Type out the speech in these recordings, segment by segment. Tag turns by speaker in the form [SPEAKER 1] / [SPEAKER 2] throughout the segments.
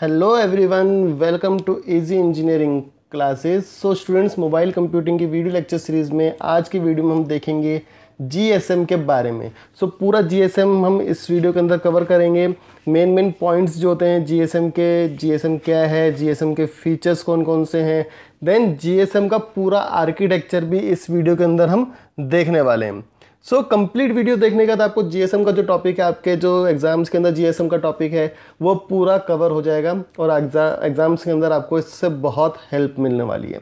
[SPEAKER 1] Hello everyone welcome to easy engineering classes so students mobile computing की video lecture series में आज की video में हम देखेंगे जीएसएम के बारे में सो so, पूरा जीएसएम हम इस वीडियो के अंदर कवर करेंगे मेन मेन पॉइंट्स जो होते हैं जीएसएम के जीएसएम क्या है जीएसएम के फीचर्स कौन कौन से हैं देन जीएसएम का पूरा आर्किटेक्चर भी इस वीडियो के अंदर हम देखने वाले हैं सो कंप्लीट वीडियो देखने के बाद आपको जीएसएम का जो टॉपिक है आपके जो एग्ज़ाम्स के अंदर जीएसएम का टॉपिक है वो पूरा कवर हो जाएगा और एग्ज़ाम्स के अंदर आपको इससे बहुत हेल्प मिलने वाली है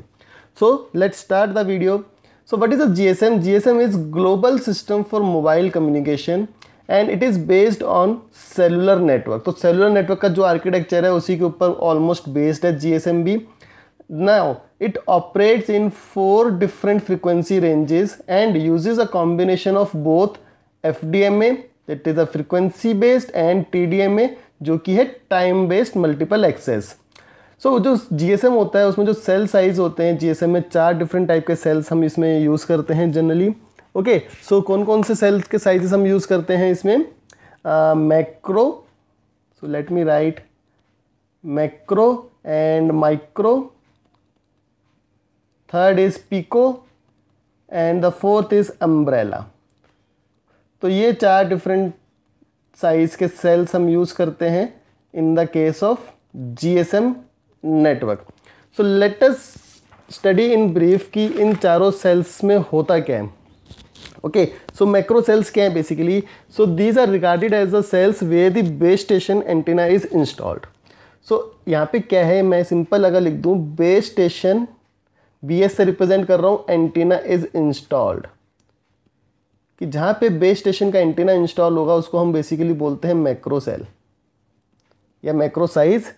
[SPEAKER 1] so let's start the video so what is a G S M G S M is global system for mobile communication and it is based on cellular network तो सेलुलर नेटवर्क का जो architecture है उसी के ऊपर almost based है G S M भी Now, it operates in four different frequency ranges and uses a combination of both FDMA that is a frequency based and TDMA जो कि है time based multiple access so जो G होता है उसमें जो cell size होते हैं जी में चार डिफरेंट टाइप के सेल्स हम इसमें यूज़ करते हैं जनरली ओके सो कौन कौन से सेल्स के साइजेस हम यूज़ करते हैं इसमें macro so let me write macro and micro third is pico and the fourth is umbrella तो ये चार डिफरेंट साइज़ के सेल्स हम यूज़ करते हैं in the case of GSM network so let's study in brief कि इन चारों सेल्स में होता क्या है ओके सो मैक्रो सेल्स क्या है basically so these are regarded as the cells where the base station antenna is installed so यहाँ पे क्या है मैं सिंपल अगर लिख दूँ बेस स्टेशन बी एस से रिप्रेजेंट कर रहा हूँ एंटीना इज इंस्टॉल्ड कि जहाँ पे बेस स्टेशन का एंटीना इंस्टॉल होगा उसको हम बेसिकली बोलते हैं मैक्रो सेल या मैक्रो साइज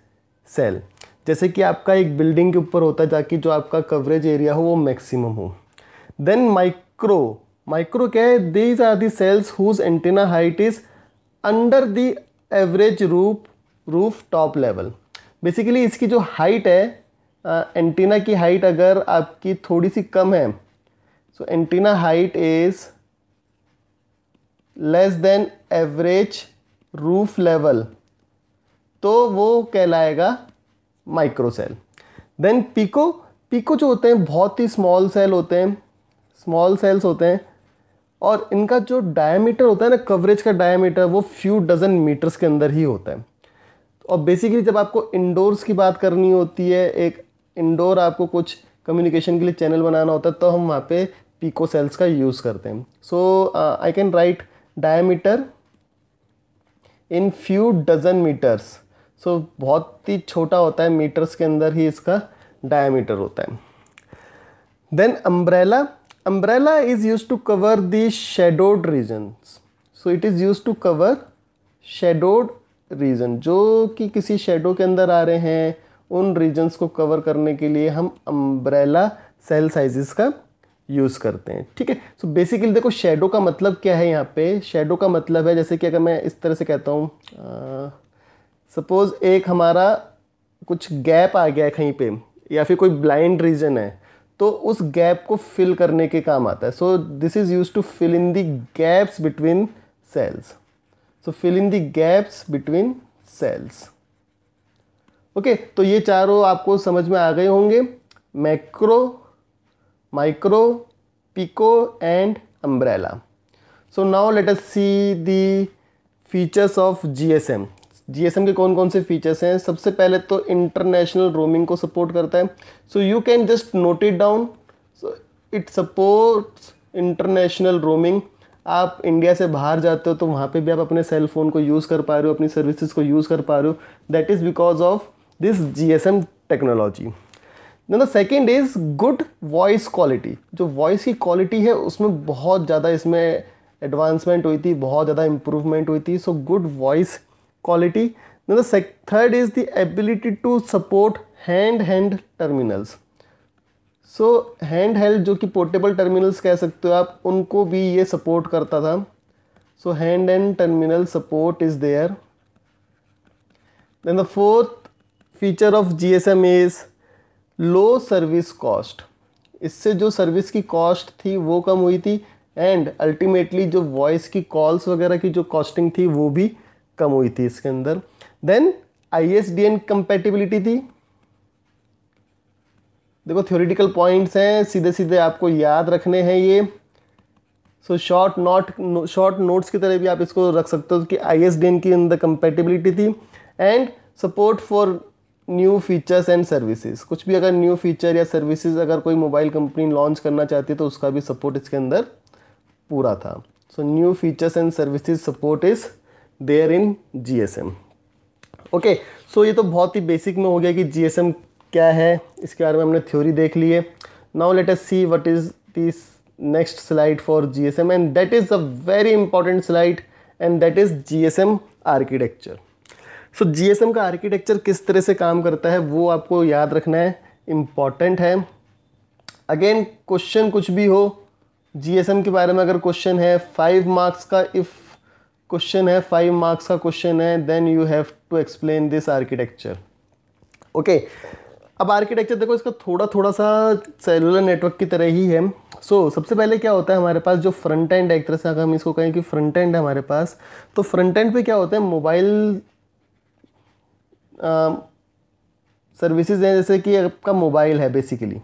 [SPEAKER 1] सेल जैसे कि आपका एक बिल्डिंग के ऊपर होता है ताकि जो आपका कवरेज एरिया हो वो मैक्सिमम हो देन माइक्रो माइक्रो क्या है these are the cells whose antenna height is under the average roof roof top level basically इसकी जो हाइट है एंटीना की हाइट अगर आपकी थोड़ी सी कम है so antenna height is less than average roof level तो वो कहलाएगा माइक्रोसेल देन पिको पिको जो होते हैं बहुत ही स्मॉल सेल होते हैं स्मॉल सेल्स होते हैं और इनका जो डायमीटर होता है ना कवरेज का डायमीटर वो फ्यू डजन मीटर्स के अंदर ही होता है और बेसिकली जब आपको इंडोर्स की बात करनी होती है एक इंडोर आपको कुछ कम्युनिकेशन के लिए चैनल बनाना होता है तो हम वहाँ पे पीको सेल्स का यूज़ करते हैं so I can write diameter in few dozen metres so बहुत ही छोटा होता है मीटर्स के अंदर ही इसका डायमीटर होता है then umbrella umbrella is use to cover the shadowed regions so it is use to cover shadowed region जो कि किसी शेडो के अंदर आ रहे हैं उन रीजन्स को कवर करने के लिए हम अम्ब्रेला सेल साइजेस का यूज़ करते हैं ठीक है सो बेसिकली देखो शेडो का मतलब क्या है यहाँ पे शेडो का मतलब है जैसे कि अगर मैं इस तरह से कहता हूँ सपोज़ एक हमारा कुछ गैप आ गया है कहीं पे या फिर कोई ब्लाइंड रीजन है तो उस गैप को फिल करने के काम आता है so this is use to fill in the gaps between cells so fill in the gaps between cells okay तो ये चारों आपको समझ में आ गए होंगे macro micro pico and umbrella so now let us see the features of GSM GSM के कौन कौन से फीचर्स हैं सबसे पहले तो इंटरनेशनल रोमिंग को सपोर्ट करता है so you can just note it down so it supports international roaming आप इंडिया से बाहर जाते हो तो वहाँ पे भी आप अपने सेल फ़ोन को यूज़ कर पा रहे हो अपनी सर्विसेज को यूज़ कर पा रहे हो that is because of this G S M technology none the second is good voice quality जो वॉइस की क्वालिटी है उसमें बहुत ज़्यादा इसमें एडवांसमेंट हुई थी बहुत ज़्यादा इम्प्रूवमेंट हुई थी so good voice quality none the third is the ability to support hand hand terminals so hand held जो कि पोर्टेबल टर्मिनल्स कह सकते हो आप उनको भी ये सपोर्ट करता था so hand and terminal support is there then the fourth feature of GSM as low service cost इससे जो सर्विस की कॉस्ट थी वो कम हुई थी एंड अल्टीमेटली जो वॉइस की कॉल्स वगैरह की जो कॉस्टिंग थी वो भी कम हुई थी इसके अंदर then I S D N compatibility थी देखो थ्योरिटिकल पॉइंट्स हैं सीधे सीधे आपको याद रखने हैं ये so short note short notes की तरह भी आप इसको रख सकते हो कि आई एस डी एन की अंदर कंपेटिबिलिटी थी and support for new features and services कुछ भी अगर न्यू फीचर या सर्विसेज अगर कोई मोबाइल कंपनी लॉन्च करना चाहती है तो उसका भी सपोर्ट इसके अंदर पूरा था so new features and services support is there in GSM okay so ये तो बहुत ही बेसिक में हो गया कि जीएसएम क्या है इसके बारे में हमने थ्योरी देख ली है now let us see what is this next slide for GSM and that is a very important slide and that is GSM architecture so G का आर्किटेक्चर किस तरह से काम करता है वो आपको याद रखना है इम्पॉर्टेंट है अगेन क्वेश्चन कुछ भी हो जी के बारे में अगर क्वेश्चन है फाइव मार्क्स का इफ़ क्वेश्चन है फाइव मार्क्स का क्वेश्चन है then you have to explain this architecture okay अब आर्किटेक्चर देखो इसका थोड़ा थोड़ा सा सेलुलर नेटवर्क की तरह ही है सो so, सबसे पहले क्या होता है हमारे पास जो फ्रंट एंड एक तरह से अगर हम इसको कहें कि फ्रंट एंड है हमारे पास तो फ्रंट एंड पे क्या होता है मोबाइल सर्विसेज हैं जैसे कि आपका मोबाइल है बेसिकली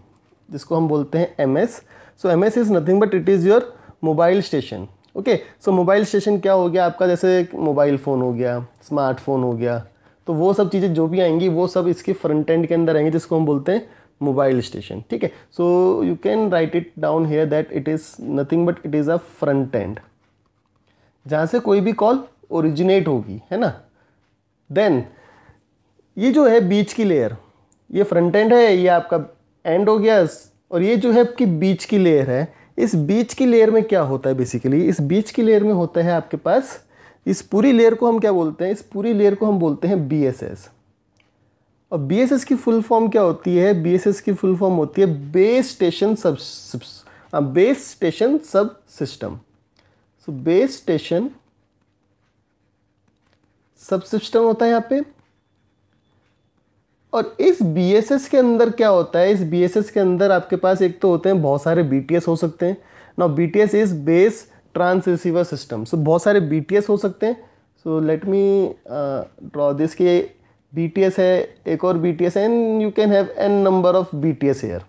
[SPEAKER 1] जिसको हम बोलते हैं M S so M S is nothing but it is your mobile station okay so mobile station क्या हो गया आपका जैसे मोबाइल फ़ोन हो गया स्मार्टफोन हो गया तो वो सब चीज़ें जो भी आएंगी वो सब इसके फ्रंट एंड के अंदर आएंगी जिसको हम बोलते हैं मोबाइल स्टेशन ठीक है so you can write it down here that it is nothing but it is a front end जहाँ से कोई भी कॉल ओरिजिनेट होगी है ना देन ये जो है बीच की लेयर ये फ्रंट एंड है ये आपका एंड हो गया और ये जो है आपकी बीच की लेयर है इस बीच की लेयर में क्या होता है बेसिकली इस बीच की लेयर में होता है आपके पास इस पूरी लेयर को हम क्या बोलते हैं इस पूरी लेयर को हम बोलते हैं बी और बी की फुल फॉर्म क्या होती है बी की फुल फॉर्म होती है base station sub base station sub system so base station sub system होता है यहाँ पे और इस बी के अंदर क्या होता है इस बी के अंदर आपके पास एक तो होते हैं बहुत सारे बी हो सकते हैं ना B T S is base trans receiver system so बहुत सारे बी हो सकते हैं so let me draw this के बी टी एस है एक और बी टी एस है and you can have an number of B T S air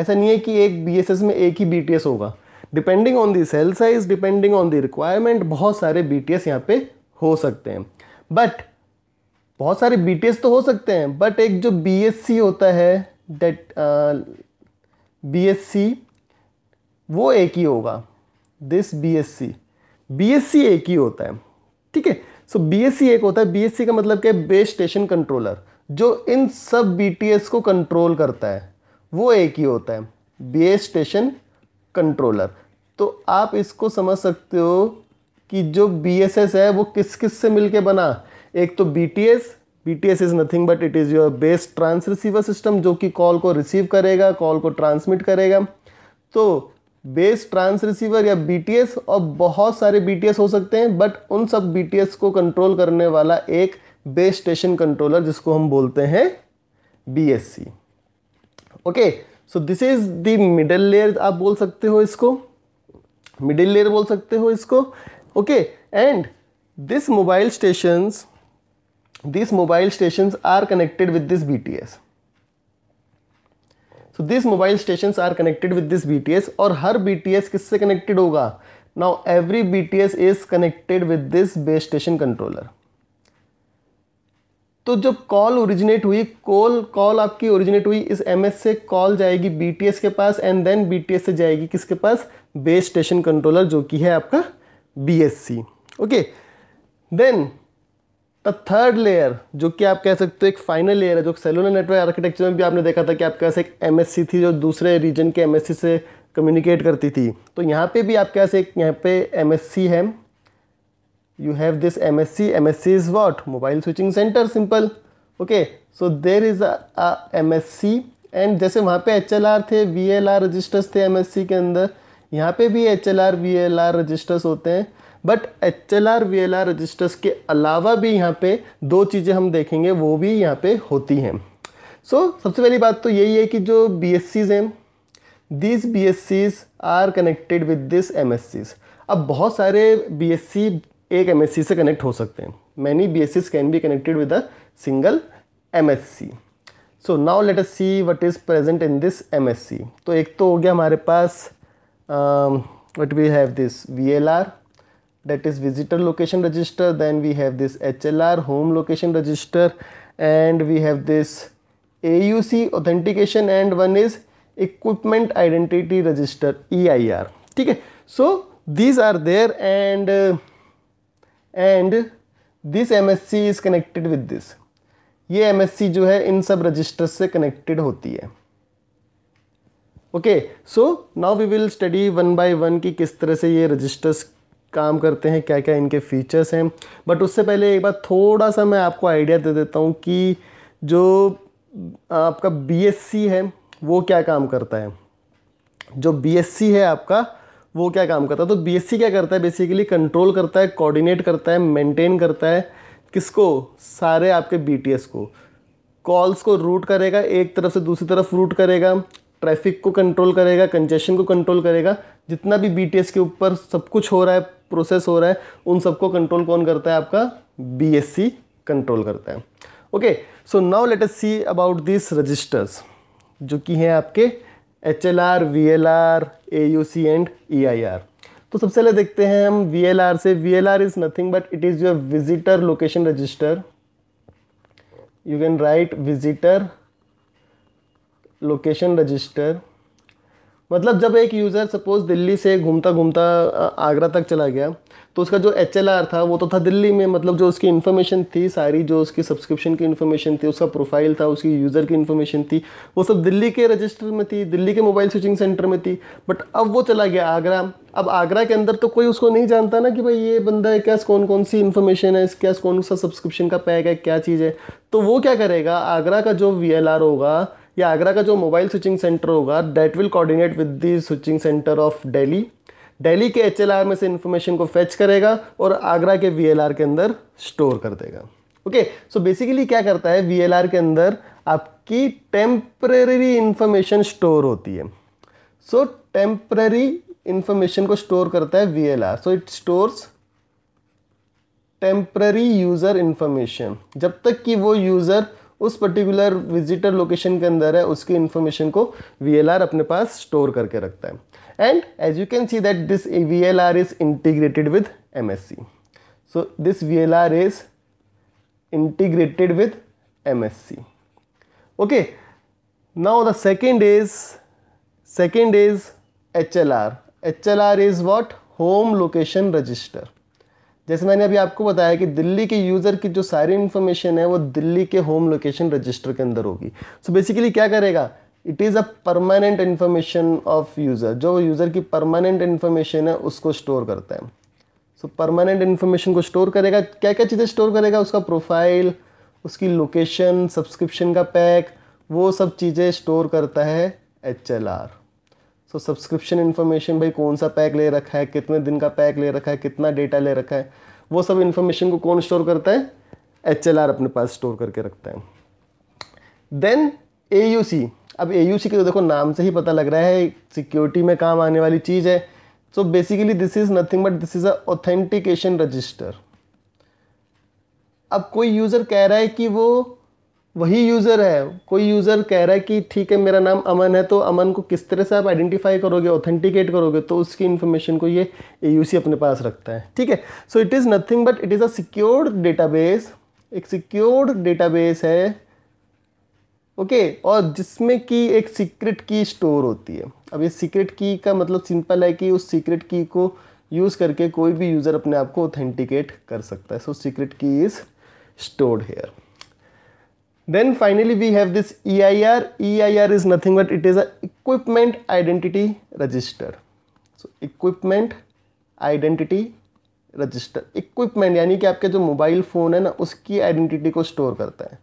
[SPEAKER 1] ऐसा नहीं है कि एक बी एस एस में एक ही बी टी एस होगा depending on the cell size depending on the requirement बहुत सारे बी टी एस यहाँ पे हो सकते हैं बट बहुत सारे बी तो हो सकते हैं बट एक जो बी होता है डेट बी uh, वो एक ही होगा this B S C B S C एक ही होता है ठीक है सो बी एस सी एक होता है बी एस सी का मतलब क्या है बेस स्टेशन कंट्रोलर जो इन सब बी टी एस को कंट्रोल करता है वो एक ही होता है बेस स्टेशन कंट्रोलर तो आप इसको समझ सकते हो कि जो बी एस एस है वो किस किस से मिलके बना एक तो B T S B T S is nothing but it is your best trans receiver system जो कि कॉल को रिसीव करेगा कॉल को ट्रांसमिट करेगा तो बेस ट्रांस रिसीवर या बी टी एस और बहुत सारे बी टी एस हो सकते हैं बट उन सब बी टी एस को कंट्रोल करने वाला एक बेस स्टेशन कंट्रोलर जिसको हम बोलते हैं B S C okay so this is the middle layer आप बोल सकते हो इसको मिडिल लेयर बोल सकते हो इसको okay and this mobile stations this mobile station are connected with this BTS so this mobile station are connected with this B T S और हर बी टी एस किससे कनेक्टेड होगा now every B T S is connected with this base station controller तो जब call originate हुई call call आपकी originate हुई इस एम एस से कॉल जाएगी बी टी एस के पास and then B T S से जाएगी किसके पास बेस स्टेशन कंट्रोलर जो कि है आपका B S C okay then the third layer जो कि आप कह सकते हो एक फाइनल लेयर है जो सेलुलर नेटवर्क आर्किटेक्चर में भी आपने देखा था कि आपके पास एक एम थी जो दूसरे रीजन के एम से कम्युनिकेट करती थी तो यहाँ पे भी आपके पास एक यहाँ पे एम है you have this you have this MSC. MSC is what? Mobile Switching Center. Simple. Okay. So there is M S C and जैसे वहाँ पे एच एल आर थे वी एल आर रजिस्टर्स थे सी के अंदर यहाँ पे भी H L R V L R registers होते हैं but H L R V L R registers के अलावा भी यहाँ पे दो चीज़ें हम देखेंगे वो भी यहाँ पे होती हैं सो so, सबसे पहली बात तो यही है कि जो बी एस सीज़ हैं this B S Cs are connected with this M S Cs अब बहुत सारे बी एस सी एक एम एस सी से कनेक्ट हो सकते हैं many B S Cs can be connected with a single M S C so now let us see what is present in this M S C तो एक तो हो गया हमारे पास what we have this V L R that is visitor location register then we have this HLR home location register and we have this AUC authentication and one is equipment identity register EIR okay so these are there and uh, and this MSC is connected with this ये M जो है इन सब रजिस्टर से connected होती है okay so now we will study one by one कि किस तरह से ये रजिस्टर्स काम करते हैं क्या क्या इनके फीचर्स हैं बट उससे पहले एक बार थोड़ा सा मैं आपको आइडिया दे देता हूँ कि जो आपका बी है वो क्या काम करता है जो बी है आपका वो क्या काम करता है तो बी क्या करता है बेसिकली कंट्रोल करता है कोऑर्डिनेट करता है मेंटेन करता है किसको सारे आपके बी को कॉल्स को रूट करेगा एक तरफ से दूसरी तरफ रूट करेगा ट्रैफिक को कंट्रोल करेगा कंजेशन को कंट्रोल करेगा जितना भी बी के ऊपर सब कुछ हो रहा है प्रोसेस हो रहा है उन सबको कंट्रोल कौन करता है आपका बी कंट्रोल करता है okay so now let us see about this registers जो कि हैं आपके H L R V L R A U C and E I R तो सबसे पहले देखते हैं हम वी एल आर से V L R is nothing but it is your visitor location register you can write visitor location register मतलब जब एक यूज़र सपोज़ दिल्ली से घूमता घूमता आगरा तक चला गया तो उसका जो एच था वो तो था दिल्ली में मतलब जो उसकी इन्फॉर्मेशन थी सारी जो उसकी सब्सक्रिप्शन की इन्फॉर्मेशन थी उसका प्रोफाइल था उसकी यूज़र की इन्फॉर्मेशन थी वो सब दिल्ली के रजिस्टर में थी दिल्ली के मोबाइल स्विचिंग सेंटर में थी बट अब वो चला गया आगरा अब आगरा के अंदर तो कोई उसको नहीं जानता ना कि भाई ये बंदा है क्या कौन कौन सी इन्फॉर्मेशन है क्या कौन सा सब्सक्रिप्शन का पैक है क्या चीज़ है तो वो क्या करेगा आगरा का जो वी होगा या आगरा का जो मोबाइल स्विचिंग सेंटर होगा that will coordinate with the switching centre of Delhi Delhi के एच में से इन्फॉर्मेशन को फेच करेगा और आगरा के वी के अंदर स्टोर कर देगा ओके सो बेसिकली क्या करता है वी के अंदर आपकी टेम्प्रेरी इन्फॉर्मेशन स्टोर होती है सो टेम्प्रेरी इन्फॉर्मेशन को स्टोर करता है V so it stores temporary user information जब तक कि वो यूज़र उस पर्टिकुलर विजिटर लोकेशन के अंदर है उसकी इन्फॉर्मेशन को वी अपने पास स्टोर करके रखता है and as you can see that this V L R is integrated with M S C so this V L R is integrated with M S C okay the second is second is H L R H L R is what home location register जैसे मैंने अभी आपको बताया कि दिल्ली के user की जो सारी इन्फॉर्मेशन है वो दिल्ली के होम लोकेशन रजिस्टर के अंदर होगी सो so बेसिकली क्या करेगा it is a permanent information of user जो यूज़र की परमानेंट इन्फॉर्मेशन है उसको स्टोर करता है सो परमानेंट इन्फॉर्मेशन को स्टोर करेगा क्या क्या चीज़ें स्टोर करेगा उसका प्रोफाइल उसकी लोकेशन सब्सक्रिप्शन का पैक वो सब चीज़ें स्टोर करता है H L R so subscription information भाई कौन सा पैक ले रखा है कितने दिन का पैक ले रखा है कितना डेटा ले रखा है वो सब इन्फॉर्मेशन को कौन स्टोर करता है एच अपने पास स्टोर करके रखता है देन ए अब ए के तो देखो नाम से ही पता लग रहा है सिक्योरिटी में काम आने वाली चीज़ है so basically this is nothing but this is a authentication register अब कोई यूज़र कह रहा है कि वो वही यूज़र है कोई यूज़र कह रहा है कि ठीक है मेरा नाम अमन है तो अमन को किस तरह से आप आइडेंटिफाई करोगे ऑथेंटिकेट करोगे तो उसकी इन्फॉर्मेशन को ये यू अपने पास रखता है ठीक है so it is nothing but it is a secured database एक सिक्योर्ड डेटाबेस है ओके okay, और जिसमें कि एक सीक्रेट की स्टोर होती है अब ये सीक्रेट की का मतलब सिंपल है कि उस सीक्रेट की को यूज़ करके कोई भी यूज़र अपने आप को ऑथेंटिकेट कर सकता है so secret key is stored here then finally we have this EIR EIR is nothing but it is a equipment identity register so equipment identity register equipment yani ki aapke jo mobile phone hai na uski identity ko store karta hai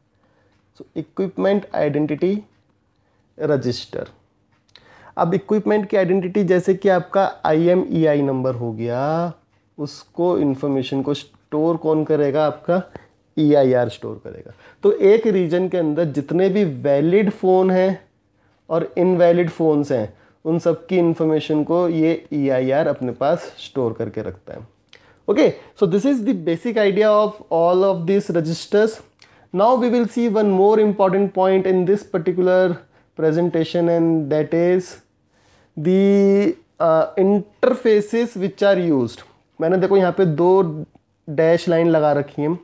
[SPEAKER 1] so equipment identity register अब equipment की identity जैसे कि आपका आई आई number हो गया उसको information को store कौन करेगा आपका ई e स्टोर करेगा तो एक रीजन के अंदर जितने भी वैलिड फ़ोन हैं और इनवैलिड फ़ोन्स हैं उन सब की इन्फॉर्मेशन को ये ई e अपने पास स्टोर करके रखता है okay so this is the basic idea of all of this registers now we will see one more important point in this particular presentation and that is the interfaces which are use मैंने देखो यहाँ पे दो dash line लगा रखी है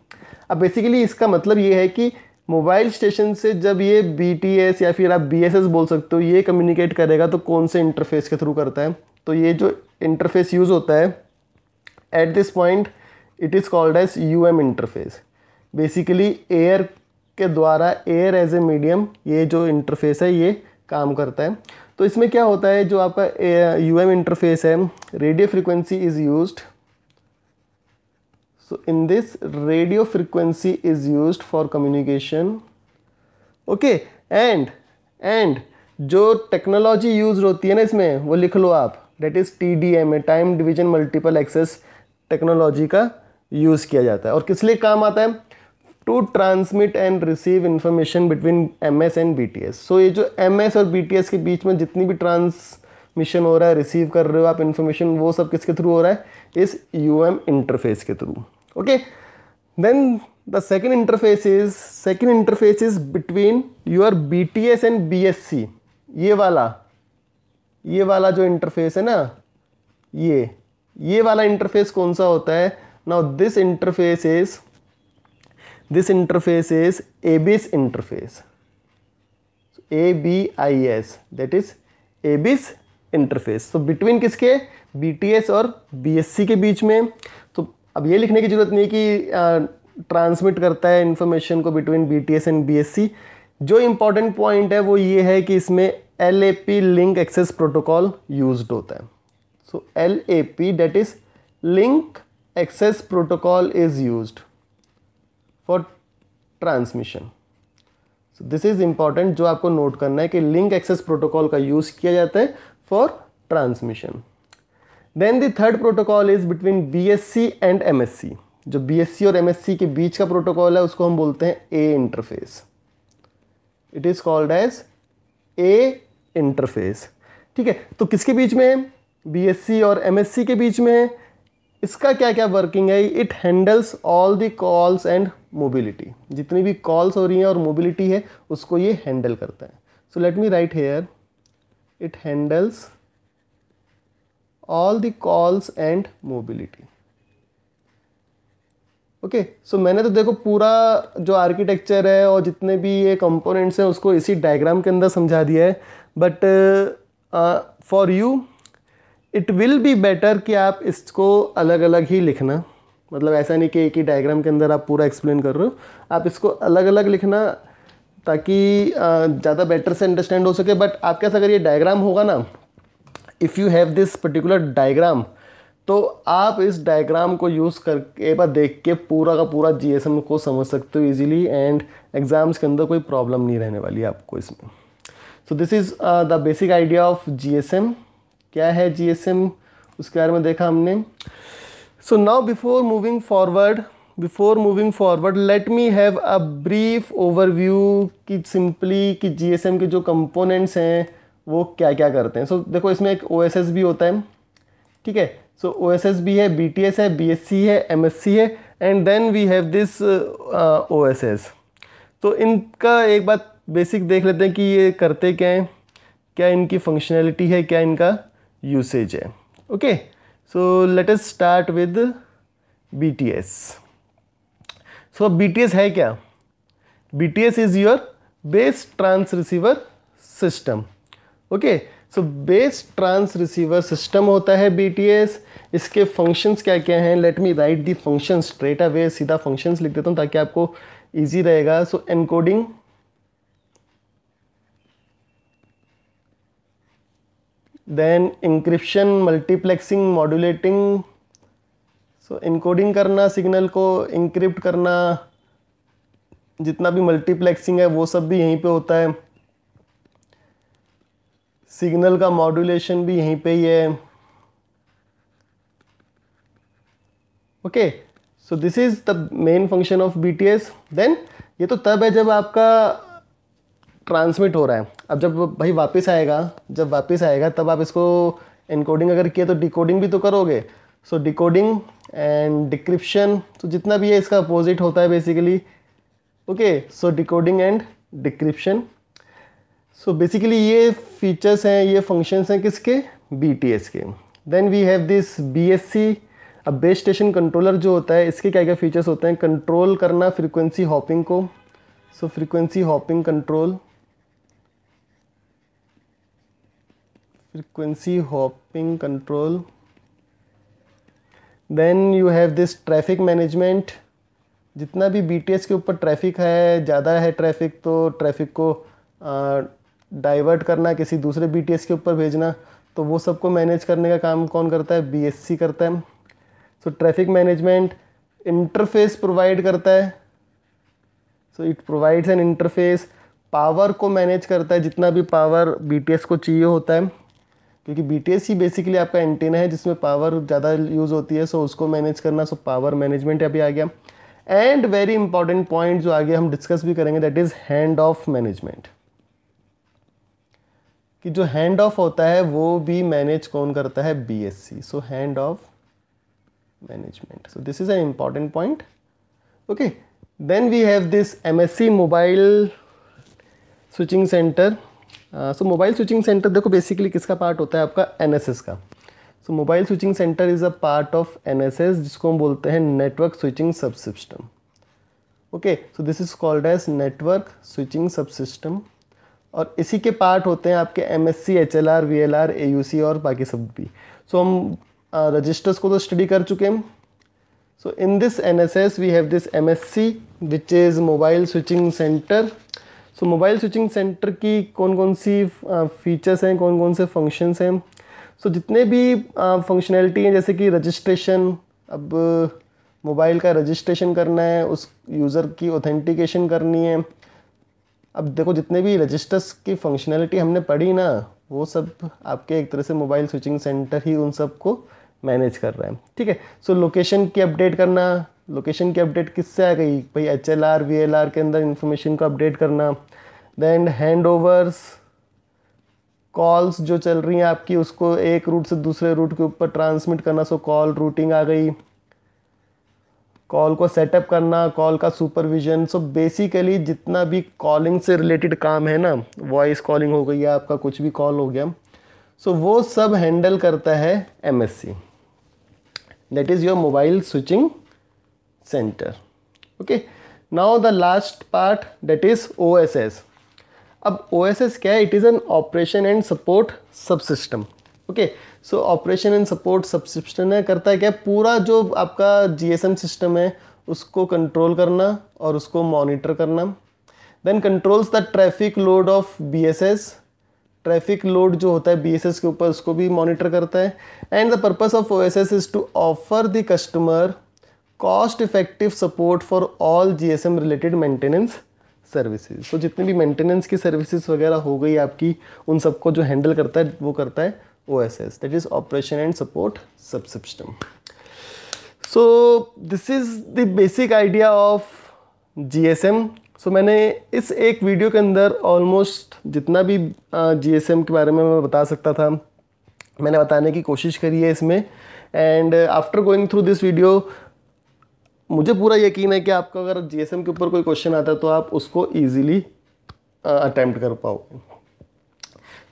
[SPEAKER 1] अब basically इसका मतलब ये है कि मोबाइल स्टेशन से जब ये बी या फिर आप बी बोल सकते हो ये कम्युनिकेट करेगा तो कौन से इंटरफेस के थ्रू करता है तो ये जो इंटरफेस यूज़ होता है at this point it is called as U M interface basically air के द्वारा एयर एज ए मीडियम ये जो इंटरफेस है ये काम करता है तो इसमें क्या होता है जो आपका यू एम इंटरफेस है radio frequency is used so in this radio frequency is used for communication okay and and जो टेक्नोलॉजी यूज होती है ना इसमें वो लिख लो आप that is T D M A time division multiple access technology का यूज़ किया जाता है और किस लिए काम आता है to transmit and receive information between M S and B T S सो ये जो एम एस और बी टी एस के बीच में जितनी भी ट्रांस मिशन हो रहा है रिसीव कर रहे हो आप इन्फॉर्मेशन वो सब किसके थ्रू हो रहा है इस यू एम इंटरफेस के through okay then the second interface is second interface is between your B T S and B S C ये वाला ये वाला जो इंटरफेस है ना ये ये वाला इंटरफेस कौन सा होता है now this interface is this interface this interface is ABIS interface. So, ABIS that is ABIS interface तो बिटवीन किसके बीटीएस और बीएससी के बीच में तो अब ये लिखने की ज़रूरत नहीं कि ट्रांसमिट करता है इन्फॉर्मेशन को बिटवीन बीटीएस एंड बीएससी जो इम्पोर्टेंट पॉइंट है वो ये है कि इसमें L A P link access protocol use होता है so L A P that is link access protocol is use for transmission so this is important जो आपको नोट करना है कि लिंक एक्सेस प्रोटोकॉल का यूज़ किया जाता है for transmission. Then the third protocol is between BSC and MSC. जो BSC और MSC के बीच का प्रोटोकॉल है उसको हम बोलते हैं A interface it is called as A interface ठीक है तो किसके बीच में है बी और एम के बीच में है इसका क्या क्या वर्किंग है it handles all the calls and mobility जितनी भी कॉल्स हो रही हैं और मोबिलिटी है उसको ये हैंडल करता है so let me write here it handles all the calls and mobility okay so मैंने तो देखो पूरा जो आर्किटेक्चर है और जितने भी ये कंपोनेंट्स हैं उसको इसी डायग्राम के अंदर समझा दिया है but for you it will be better कि आप इसको अलग अलग ही लिखना मतलब ऐसा नहीं कि एक ही डायग्राम के अंदर आप पूरा एक्सप्लेन कर रहे हो आप इसको अलग अलग लिखना ताकि ज़्यादा बेटर से अंडरस्टैंड हो सके बट आपके साथ अगर ये डायग्राम होगा ना if you have this particular diagram तो आप इस डायग्राम को यूज़ करके एक बार देख के पूरा का पूरा जी को समझ सकते हो ईज़िली एंड एग्ज़ाम्स के अंदर कोई प्रॉब्लम नहीं रहने वाली आपको इसमें so this is the basic idea of G क्या है जी उसके बारे में देखा हमने so now before moving forward before moving forward let me have a brief overview कि सिंपली कि जीएसएम के जो कंपोनेंट्स हैं वो क्या क्या करते हैं सो so, देखो इसमें एक ओ भी होता है ठीक है सो ओ भी है बी है बी है एम है and then we have this O तो इनका एक बात बेसिक देख लेते हैं कि ये करते क्या हैं क्या इनकी फंक्शनैलिटी है क्या इनका यूसेज है okay so let us start with B T S so B है क्या B T S is your base trans receiver system okay so base trans receiver system होता है बी टी एस इसके functions क्या क्या हैं let me write the function straight away सीधा functions लिख देता हूँ ताकि आपको ईजी रहेगा so encoding then encryption multiplexing modulating so so, encoding करना सिग्नल को इंक्रिप्ट करना जितना भी मल्टीप्लेक्सिंग है वो सब भी यहीं पे होता है सिग्नल का मॉड्यूलेशन भी यहीं पे ही है okay so this is the main function of B T S then ये तो तब है जब आपका ट्रांसमिट हो रहा है अब जब भाई वापस आएगा जब वापस आएगा तब आप इसको इनकोडिंग अगर किया तो डिकोडिंग भी तो करोगे so so, decoding and decryption तो जितना भी है इसका अपोजिट होता है basically okay so decoding and decryption so basically ये फीचर्स हैं ये फंक्शंस हैं किसके बी टी एस के then we have this B S C अब बेस स्टेशन कंट्रोलर जो होता है इसके क्या क्या फीचर्स होते हैं कंट्रोल करना फ्रीक्वेंसी हॉपिंग को so frequency hopping control frequency hopping control then you have this traffic management जितना भी बी के ऊपर ट्रैफिक है ज़्यादा है ट्रैफिक तो ट्रैफिक को डाइवर्ट करना किसी दूसरे बी के ऊपर भेजना तो वो सबको मैनेज करने का काम कौन करता है बी करता है so traffic management interface provide करता है so it provides an interface power को मैनेज करता है जितना भी पावर बी को चाहिए होता है क्योंकि बी ही बेसिकली आपका एंटीना है जिसमें पावर ज़्यादा यूज़ होती है सो उसको मैनेज करना सो पावर मैनेजमेंट अभी आ गया एंड वेरी इंपॉर्टेंट पॉइंट जो आगे हम डिस्कस भी करेंगे that is hand off management कि जो हैंड ऑफ होता है वो भी मैनेज कौन करता है BSC so hand off management so this is an important point okay then we have this MSC mobile switching centre so mobile switching centre देखो बेसिकली किसका पार्ट होता है आपका एन का so mobile switching centre is a part of N जिसको हम बोलते हैं network switching subsystem okay so this is called as network switching subsystem और इसी के पार्ट होते हैं आपके M S C H L R V L R A U C और बाकी सब भी सो so, हम रजिस्टर्स uh, को तो स्टडी कर चुके हैं so in this N S S we have this M S C which is mobile switching centre so mobile switching centre की कौन कौन सी फीचर्स हैं कौन कौन से फंक्शंस हैं सो so, जितने भी फंक्शनैलिटी हैं जैसे कि रजिस्ट्रेशन अब मोबाइल का रजिस्ट्रेशन करना है उस यूज़र की ऑथेंटिकेशन करनी है अब देखो जितने भी रजिस्टर्स की फंक्शनैलिटी हमने पढ़ी ना वो सब आपके एक तरह से मोबाइल स्विचिंग सेंटर ही उन सब को मैनेज कर रहा है ठीक है सो लोकेशन की अपडेट करना लोकेशन की अपडेट किससे आ गई भाई H L R V L R के अंदर इन्फॉर्मेशन को अपडेट करना देन हैंड ओवर्स कॉल्स जो चल रही हैं आपकी उसको एक रूट से दूसरे रूट के ऊपर ट्रांसमिट करना सो कॉल रूटिंग आ गई कॉल को सेटअप करना कॉल का सुपरविजन सो बेसिकली जितना भी कॉलिंग से रिलेटेड काम है ना वॉइस कॉलिंग हो गई या आपका कुछ भी कॉल हो गया सो so, वो सब हैंडल करता है M S C that is your mobile switching centre okay now the last part that is O अब ओ एस एस क्या है it is an operation and support subsystem okay so operation and support subsystem है करता है क्या पूरा जो आपका जी एस एम सिस्टम है उसको कंट्रोल करना और उसको मॉनिटर करना then controls the traffic load of B S S traffic load जो होता है बी एस एस के ऊपर उसको भी मॉनिटर करता है and the purpose of O S S is to offer the customer cost effective support for all GSM related maintenance services so जितनी भी मेंटेनेंस की सर्विसेज वगैरह हो गई आपकी उन सबको जो हैंडल करता है वो करता है O S S that is operation and support सब system so this is the basic idea of G S M so मैंने इस एक वीडियो के अंदर ऑलमोस्ट जितना भी जी एस एम के बारे में मैं बता सकता था मैंने बताने की कोशिश करी है इसमें and after going through this video मुझे पूरा यकीन है कि आपका अगर जीएसएम के ऊपर कोई क्वेश्चन आता है तो आप उसको ईजिली अटैम्प्ट कर पाओगे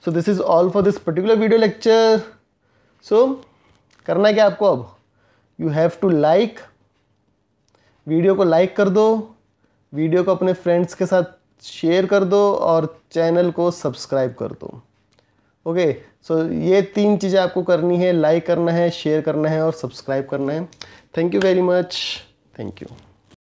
[SPEAKER 1] so this is all for this particular video lecture so करना है क्या आपको अब you have to like video को लाइक कर दो वीडियो को अपने फ्रेंड्स के साथ शेयर कर दो और चैनल को सब्सक्राइब कर दो ओके okay, सो so ये तीन चीज़ें आपको करनी है लाइक करना है शेयर करना है और सब्सक्राइब करना है thank you very much Thank you.